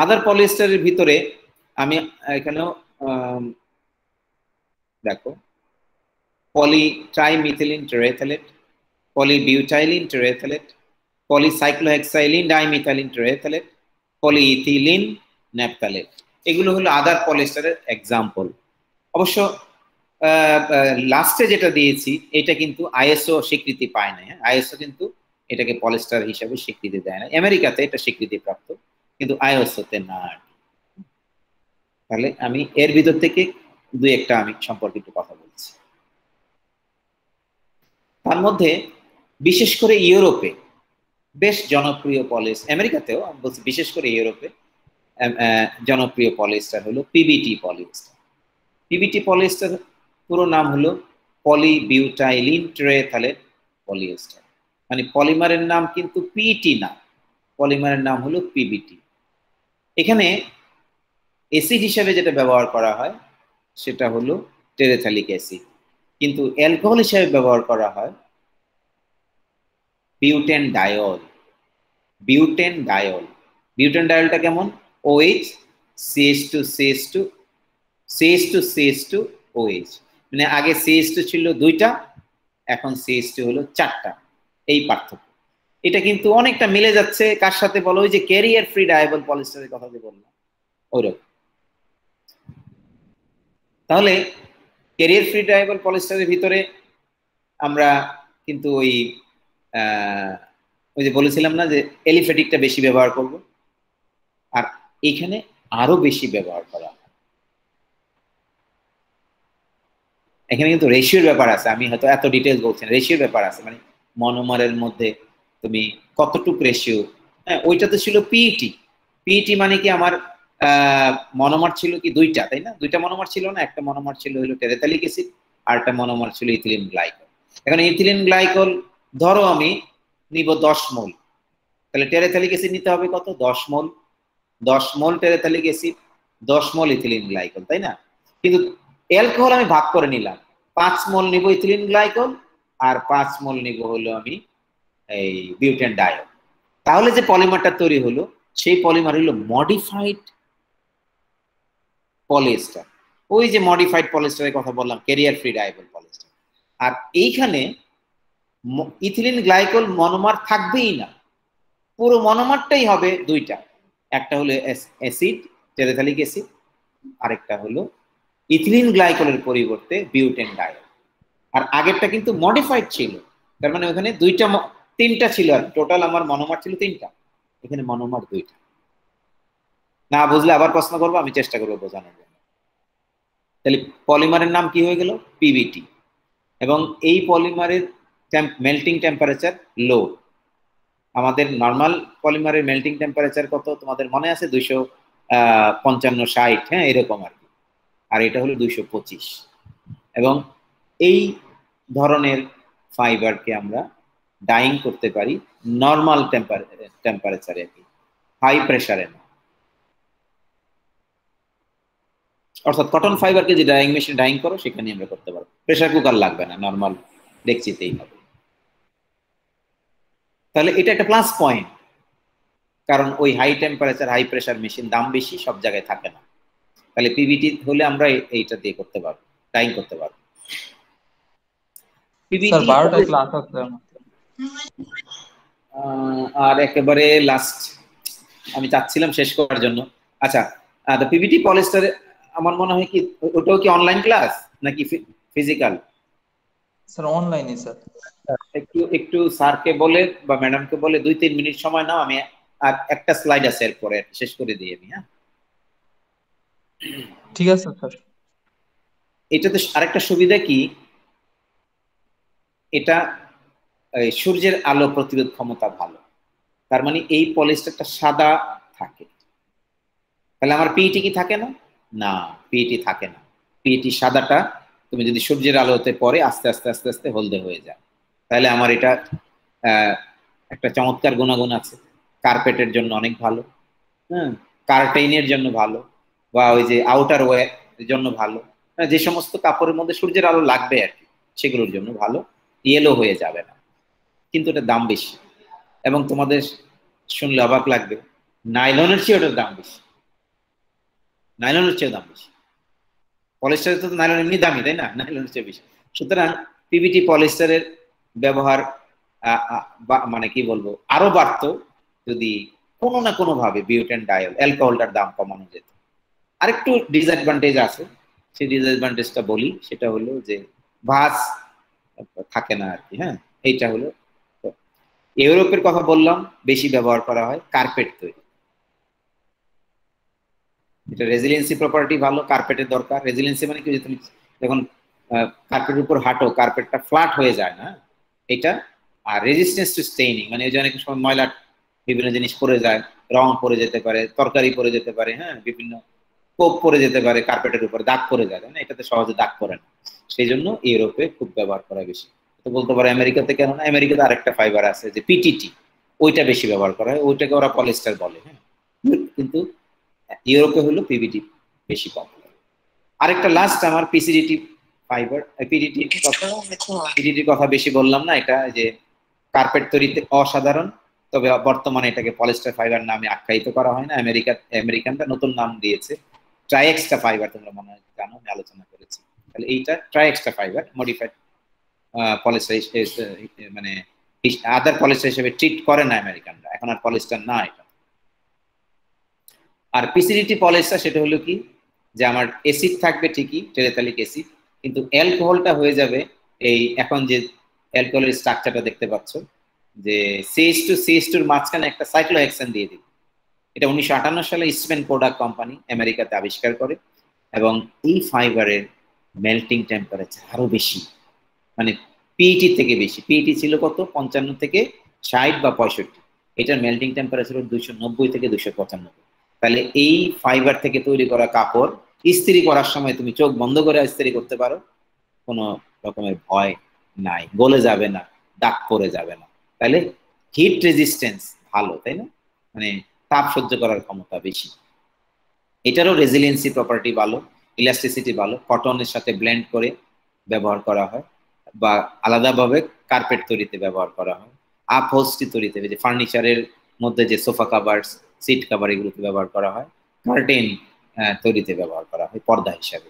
আদার পলিস্টারের ভিতরে আমি এখানেও দেখো পলি ট্রাইমিথিলিন টেরেথেলেট পলিবিউটাইলিন টেরেথেলেট পলিসাইক্লোহেক্সাইলিন ডাইমিথাইলিন টেরেথেলেট ইথিলিন ন্যাপথালেট এগুলো হলো আদার পলিস্টারের এক্সাম্পল অবশ্য লাস্টে যেটা দিয়েছি এটা কিন্তু আইএসও স্বীকৃতি পায় না আইএসও হ্যাঁ? কিন্তু এটাকে পলিস্টার হিসাবে স্বীকৃতি দেয় না আমেরিকাতে এটা স্বীকৃতি প্রাপ্ত কিন্তু আইওসোতে না তাহলে আমি এর ভিতর থেকে দু একটা আমি সম্পর্কে একটু কথা বলছি তার মধ্যে বিশেষ করে ইউরোপে বেশ জনপ্রিয় পলিস আমেরিকাতেও আমি বলছি বিশেষ করে ইউরোপে জনপ্রিয় পলিসটা হলো পিবিটি পলিস্টার পিবিটি পলিসটার পুরো নাম হলো পলিবিউটাইলিন ট্রেথালেট পলিয়েস্টার মানে পলিমারের নাম কিন্তু পিটি না পলিমারের নাম হলো পিবিটি এখানে অ্যাসিড হিসাবে যেটা ব্যবহার করা হয় সেটা হলো টেরেথালিক অ্যাসিড কিন্তু অ্যালকোহল হিসাবে ব্যবহার করা হয় butane diol butane diol butane ডায়লটা কেমন OH CS two CS two CS two CS two OH মানে আগে সিএস টু ছিল দুইটা এখন সিএস টু হলো চারটা এই পার্থক্য এটা কিন্তু অনেকটা মিলে যাচ্ছে কার সাথে বলো ওই যে ক্যারিয়ার ফ্রি ডায়াবল পলিসির কথা যে বললাম তাহলে ক্যারিয়ার ফ্রি ডায়াবল পলিস্টারের ভিতরে আমরা কিন্তু ওই ওই যে বলেছিলাম না যে এলিফেটিকটা বেশি ব্যবহার করব আর এখানে আরো বেশি ব্যবহার করা এখানে কিন্তু রেশিওর ব্যাপার আছে আমি হয়তো এত ডিটেলস বলছি রেশিওর ব্যাপার আছে মানে মনোমারের মধ্যে তুমি কতটুক রেশিও হ্যাঁ ওইটা তো ছিল পিইটি পিইটি e e মানে কি আমার মনোমার ছিল কি দুইটা তাই না দুইটা মনোমার ছিল না একটা মনোমার ছিল হলো টেরেতালিক অ্যাসিড আর একটা মনোমার ছিল ইথিলিন গ্লাইকল এখন ইথিলিন গ্লাইকল ধরো আমি নিব দশ মোল তাহলে টেরেথালিক অ্যাসিড নিতে হবে কত দশ মোল দশ মোল টেরেথালিক অ্যাসিড দশ মোল ইথিলিন গ্লাইকল তাই না কিন্তু অ্যালকোহল আমি ভাগ করে নিলাম পাঁচ মোল নিব ইথিলিন গ্লাইকল আর পাঁচ মোল নিব হলো আমি এই বিউটেন ডায়ল তাহলে যে পলিমারটা তৈরি হলো সেই পলিমার হলো মডিফাইড পলিস্টার ওই যে মডিফাইড পলিস্টারের কথা বললাম কেরিয়ার ফ্রি ডায়াবল পলিস্টার আর এইখানে ইথিলিন গ্লাইকোল মনোমার থাকবেই না পুরো মনোমারটাই হবে দুইটা একটা হলো অ্যাসিড টেরেথালিক অ্যাসিড আরেকটা হলো ইথিলিন গ্লাইকোলের পরিবর্তে বিউটেন ডায়ল আর আগেরটা কিন্তু মডিফাইড ছিল তার মানে ওখানে দুইটা তিনটা ছিল আর টোটাল আমার মনোমার ছিল তিনটা এখানে মনোমার দুইটা না বুঝলে আবার প্রশ্ন করবো আমি চেষ্টা করবো বোঝানোর জন্য তাহলে পলিমারের নাম কি হয়ে গেল পিবিটি এবং এই পলিমারের মেল্টিং টেম্পারেচার লো আমাদের নর্মাল পলিমারের মেল্টিং টেম্পারেচার কত তোমাদের মনে আছে দুইশো পঞ্চান্ন ষাট হ্যাঁ এরকম আর কি আর এটা হলো দুইশো পঁচিশ এবং এই ধরনের ফাইবারকে আমরা ডাইং করতে পারি নর্মাল টেম্পারেচারে আর কি হাই প্রেশারে না অর্থাৎ কটন ফাইবারকে যে ডাইং মেশিন ডাইং করো সেখানে আমরা করতে পারবো প্রেশার কুকার লাগবে না নর্মাল ডেকচিতেই হবে তাহলে এটা একটা প্লাস পয়েন্ট কারণ ওই high temperature high pressure machine দাম বেশি সব জায়গায় থাকে না তাহলে পিভিটি হলে আমরা এইটা দিয়ে করতে পারবো ডাইং করতে পারবো 12টা ক্লাস আছে আর একেবারে লাস্ট আমি চাচ্ছিলাম শেষ করার জন্য আচ্ছা আদা পিভিটি পলিস্টারে আমার মনে হয় কি ওটাও কি অনলাইন ক্লাস নাকি ফিজিক্যাল স্যার অনলাইনে স্যার একটু একটু স্যারকে বলে বা ম্যাডামকে বলে দুই তিন মিনিট সময় নাও আমি আর একটা স্লাইড আছে এরপরে শেষ করে দিই আমি হ্যাঁ ঠিক আছে স্যার এটাতে আরেকটা সুবিধা কি এটা সূর্যের আলো প্রতিরোধ ক্ষমতা ভালো তার মানে এই পলিস্টারটা সাদা থাকে তাহলে আমার পিইটি কি থাকে না না পিইটি থাকে না পিইটি সাদাটা তুমি যদি সূর্যের আলোতে পরে আস্তে আস্তে আস্তে আস্তে হলদে হয়ে যায় তাহলে আমার এটা একটা চমৎকার গুণাগুণ আছে কার্পেটের জন্য অনেক ভালো হ্যাঁ কার্টেইনের জন্য ভালো বা ওই যে আউটার ওয়ে জন্য ভালো হ্যাঁ, যে সমস্ত কাপড়ের মধ্যে সূর্যের আলো লাগবে আর কি সেগুলোর জন্য ভালো ইয়েলো হয়ে যাবে না কিন্তু এটার দাম বেশি এবং তোমাদের শুনলে অবাক লাগবে নাইলনের চেয়ে ওটার দাম বেশি নাইলনের চেয়ে দাম বেশি পলিস্টারের তো নাইলন এমনি দামি তাই না নাইলনের চেয়ে বেশি সুতরাং পিভিটি পলিস্টারের ব্যবহার মানে কি বলবো আরো বাড়তো যদি কোনো না কোনো ভাবে বিউটেন ডায়ল অ্যালকোহলটার দাম কমানো যেত আরেকটু ডিসঅ্যাডভান্টেজ আছে সেই ডিসঅ্যাডভান্টেজটা বলি সেটা হলো যে ভাস থাকে না আর কি হ্যাঁ এইটা হলো ইউরোপের কথা বললাম বেশি ব্যবহার করা হয় কার্পেট তৈরি এটা রেজিলিয়েন্সি প্রপার্টি ভালো কার্পেটের দরকার রেজিলিয়েন্সি মানে কি তুমি যখন কার্পেটের উপর হাঁটো কার্পেটটা ফ্ল্যাট হয়ে যায় না এটা আর রেজিস্টেন্স টু স্টেইনিং মানে ওই যে অনেক সময় ময়লা বিভিন্ন জিনিস পড়ে যায় রং পড়ে যেতে পারে তরকারি পড়ে যেতে পারে হ্যাঁ বিভিন্ন কোপ পড়ে যেতে পারে কার্পেটের উপর দাগ পড়ে যায় না এটাতে সহজে দাগ পড়ে না সেই জন্য ইউরোপে খুব ব্যবহার করা বেশি তো বলতে পারে আমেরিকাতে কেন না আমেরিকাতে আরেকটা ফাইবার আছে যে পিটিটি ওইটা বেশি ব্যবহার করা হয় ওইটাকে ওরা পলিস্টার বলে হ্যাঁ কিন্তু ইউরোপে হলো পিবিটি বেশি পপুলার আরেকটা লাস্ট আমার পিসিডিটি ফাইবার পিডিটি কথা পিডিটির কথা বেশি বললাম না এটা যে কার্পেট তৈরিতে অসাধারণ তবে বর্তমানে এটাকে পলিস্টার ফাইবার নামে আখ্যায়িত করা হয় না আমেরিকা আমেরিকানটা নতুন নাম দিয়েছে ট্রাইএক্সটা ফাইবার তোমরা মনে হয় জানো আমি আলোচনা করেছি তাহলে এইটা ট্রাইএক্সটা ফাইবার মডিফাইড পলিসি মানে আদার পলিসি হিসেবে ট্রিট করে না আমেরিকানরা এখন আর পলিসিটা না এটা আর পিসিডিটি পলিসটা সেটা হলো কি যে আমার অ্যাসিড থাকবে ঠিকই টেরেথালিক অ্যাসিড কিন্তু অ্যালকোহলটা হয়ে যাবে এই এখন যে অ্যালকোহলের স্ট্রাকচারটা দেখতে পাচ্ছ যে সিএস টু সিএস টুর মাঝখানে একটা সাইক্লোহেক্সান দিয়ে দিবে এটা উনিশশো আটান্ন সালে ইস্টম্যান প্রোডাক্ট কোম্পানি আমেরিকাতে আবিষ্কার করে এবং এই ফাইবারের মেল্টিং টেম্পারেচার আরো বেশি মানে পিইটি e থেকে বেশি পিইটি e ছিল কত পঞ্চান্ন থেকে ষাট বা পঁয়ষট্টি এটার মেল্টিং টেম্পারেচার হল দুইশো নব্বই থেকে দুইশো পঁচানব্বই তাহলে এই ফাইবার থেকে তৈরি করা কাপড় ইস্ত্রি করার সময় তুমি চোখ বন্ধ করে ইস্ত্রি করতে পারো কোনো রকমের ভয় নাই গলে যাবে না দাগ পরে যাবে না তাহলে হিট রেজিস্টেন্স ভালো তাই না মানে তাপ সহ্য করার ক্ষমতা বেশি এটারও রেজিলিয়েন্সি প্রপার্টি ভালো ইলাস্টিসিটি ভালো কটনের সাথে ব্লেন্ড করে ব্যবহার করা হয় বা আলাদাভাবে কার্পেট তৈরিতে ব্যবহার করা হয় আপহোস্টি তৈরিতে যে ফার্নিচারের মধ্যে যে সোফা কাভার সিট কাভার এগুলোতে ব্যবহার করা হয় কার্টেন তৈরিতে ব্যবহার করা হয় পর্দা হিসাবে